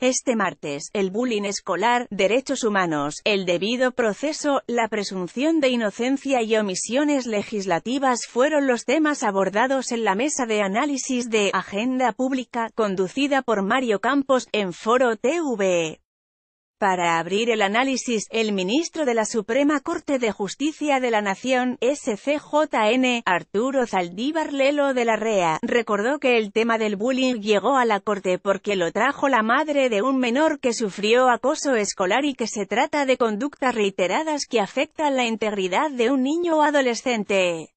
Este martes, el bullying escolar, derechos humanos, el debido proceso, la presunción de inocencia y omisiones legislativas fueron los temas abordados en la mesa de análisis de Agenda Pública, conducida por Mario Campos, en Foro TV. Para abrir el análisis, el ministro de la Suprema Corte de Justicia de la Nación, SCJN, Arturo Zaldívar Lelo de la REA, recordó que el tema del bullying llegó a la Corte porque lo trajo la madre de un menor que sufrió acoso escolar y que se trata de conductas reiteradas que afectan la integridad de un niño o adolescente.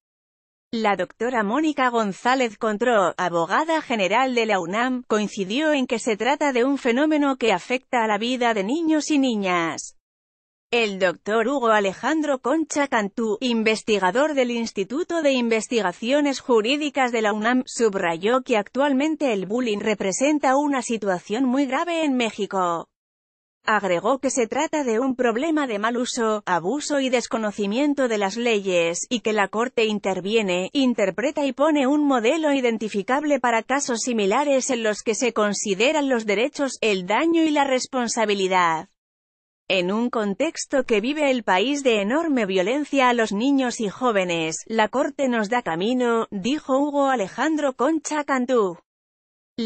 La doctora Mónica González Contró, abogada general de la UNAM, coincidió en que se trata de un fenómeno que afecta a la vida de niños y niñas. El doctor Hugo Alejandro Concha Cantú, investigador del Instituto de Investigaciones Jurídicas de la UNAM, subrayó que actualmente el bullying representa una situación muy grave en México. Agregó que se trata de un problema de mal uso, abuso y desconocimiento de las leyes, y que la Corte interviene, interpreta y pone un modelo identificable para casos similares en los que se consideran los derechos, el daño y la responsabilidad. En un contexto que vive el país de enorme violencia a los niños y jóvenes, la Corte nos da camino, dijo Hugo Alejandro Concha Cantú.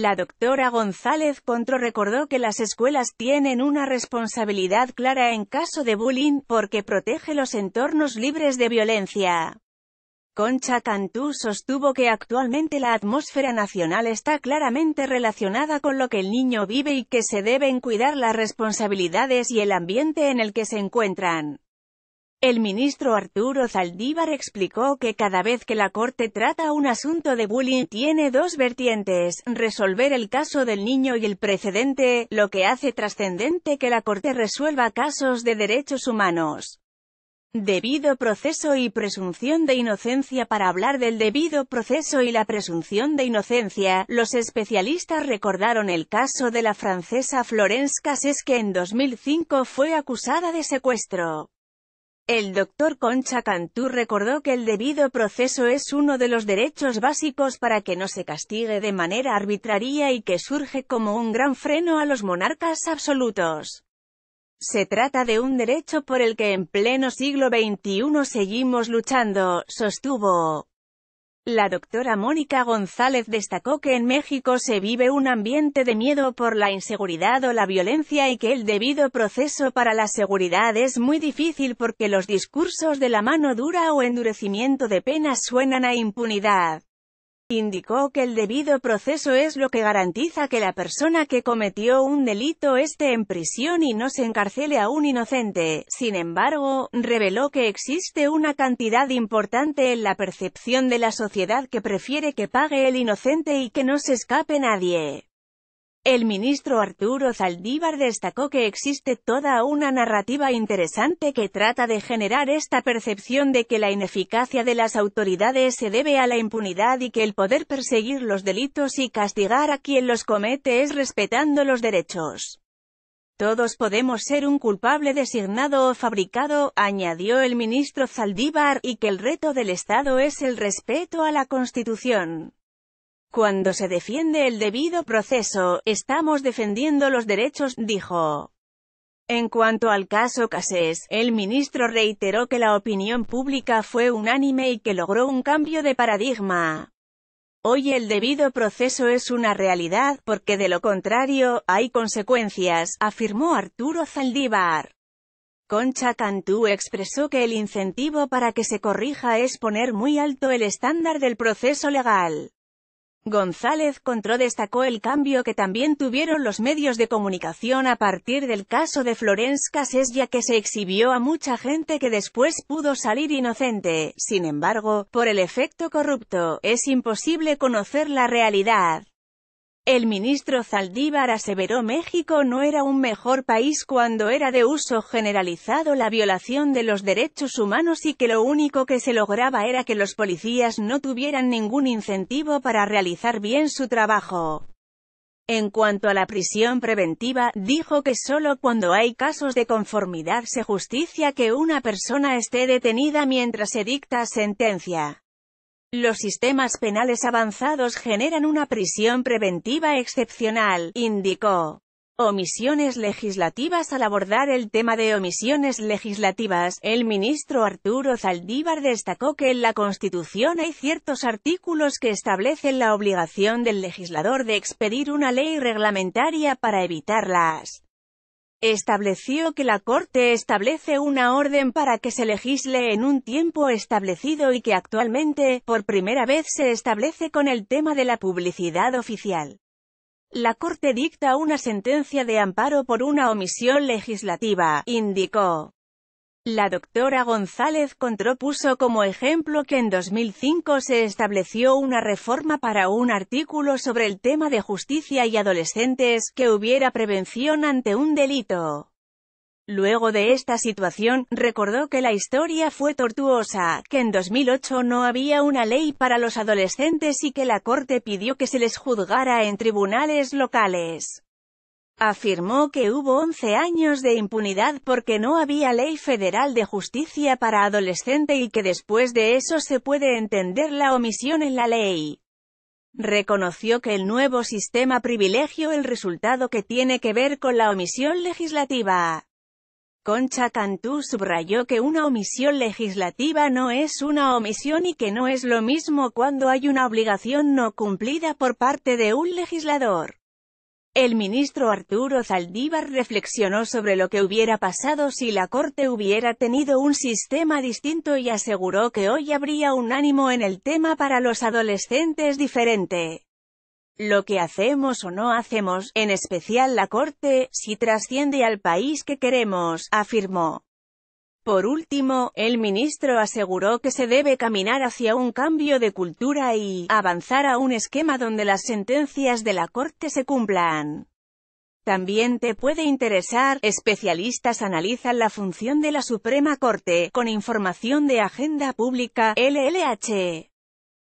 La doctora González Contro recordó que las escuelas tienen una responsabilidad clara en caso de bullying, porque protege los entornos libres de violencia. Concha Cantú sostuvo que actualmente la atmósfera nacional está claramente relacionada con lo que el niño vive y que se deben cuidar las responsabilidades y el ambiente en el que se encuentran. El ministro Arturo Zaldívar explicó que cada vez que la Corte trata un asunto de bullying tiene dos vertientes, resolver el caso del niño y el precedente, lo que hace trascendente que la Corte resuelva casos de derechos humanos. Debido proceso y presunción de inocencia Para hablar del debido proceso y la presunción de inocencia, los especialistas recordaron el caso de la francesa Florence Cassés que en 2005 fue acusada de secuestro. El doctor Concha Cantú recordó que el debido proceso es uno de los derechos básicos para que no se castigue de manera arbitraria y que surge como un gran freno a los monarcas absolutos. Se trata de un derecho por el que en pleno siglo XXI seguimos luchando, sostuvo. La doctora Mónica González destacó que en México se vive un ambiente de miedo por la inseguridad o la violencia y que el debido proceso para la seguridad es muy difícil porque los discursos de la mano dura o endurecimiento de penas suenan a impunidad. Indicó que el debido proceso es lo que garantiza que la persona que cometió un delito esté en prisión y no se encarcele a un inocente. Sin embargo, reveló que existe una cantidad importante en la percepción de la sociedad que prefiere que pague el inocente y que no se escape nadie. El ministro Arturo Zaldívar destacó que existe toda una narrativa interesante que trata de generar esta percepción de que la ineficacia de las autoridades se debe a la impunidad y que el poder perseguir los delitos y castigar a quien los comete es respetando los derechos. Todos podemos ser un culpable designado o fabricado, añadió el ministro Zaldívar, y que el reto del Estado es el respeto a la Constitución. Cuando se defiende el debido proceso, estamos defendiendo los derechos, dijo. En cuanto al caso Casés, el ministro reiteró que la opinión pública fue unánime y que logró un cambio de paradigma. Hoy el debido proceso es una realidad, porque de lo contrario, hay consecuencias, afirmó Arturo Zaldívar. Concha Cantú expresó que el incentivo para que se corrija es poner muy alto el estándar del proceso legal. González Contró destacó el cambio que también tuvieron los medios de comunicación a partir del caso de Florence Casés ya que se exhibió a mucha gente que después pudo salir inocente. Sin embargo, por el efecto corrupto, es imposible conocer la realidad. El ministro Zaldívar aseveró México no era un mejor país cuando era de uso generalizado la violación de los derechos humanos y que lo único que se lograba era que los policías no tuvieran ningún incentivo para realizar bien su trabajo. En cuanto a la prisión preventiva, dijo que solo cuando hay casos de conformidad se justicia que una persona esté detenida mientras se dicta sentencia. Los sistemas penales avanzados generan una prisión preventiva excepcional, indicó. Omisiones legislativas Al abordar el tema de omisiones legislativas, el ministro Arturo Zaldívar destacó que en la Constitución hay ciertos artículos que establecen la obligación del legislador de expedir una ley reglamentaria para evitarlas. Estableció que la Corte establece una orden para que se legisle en un tiempo establecido y que actualmente, por primera vez se establece con el tema de la publicidad oficial. La Corte dicta una sentencia de amparo por una omisión legislativa, indicó. La doctora González Contró puso como ejemplo que en 2005 se estableció una reforma para un artículo sobre el tema de justicia y adolescentes, que hubiera prevención ante un delito. Luego de esta situación, recordó que la historia fue tortuosa, que en 2008 no había una ley para los adolescentes y que la Corte pidió que se les juzgara en tribunales locales. Afirmó que hubo 11 años de impunidad porque no había ley federal de justicia para adolescente y que después de eso se puede entender la omisión en la ley. Reconoció que el nuevo sistema privilegio el resultado que tiene que ver con la omisión legislativa. Concha Cantú subrayó que una omisión legislativa no es una omisión y que no es lo mismo cuando hay una obligación no cumplida por parte de un legislador. El ministro Arturo Zaldívar reflexionó sobre lo que hubiera pasado si la Corte hubiera tenido un sistema distinto y aseguró que hoy habría un ánimo en el tema para los adolescentes diferente. Lo que hacemos o no hacemos, en especial la Corte, si trasciende al país que queremos, afirmó. Por último, el ministro aseguró que se debe caminar hacia un cambio de cultura y avanzar a un esquema donde las sentencias de la Corte se cumplan. También te puede interesar, especialistas analizan la función de la Suprema Corte, con información de Agenda Pública, LLH.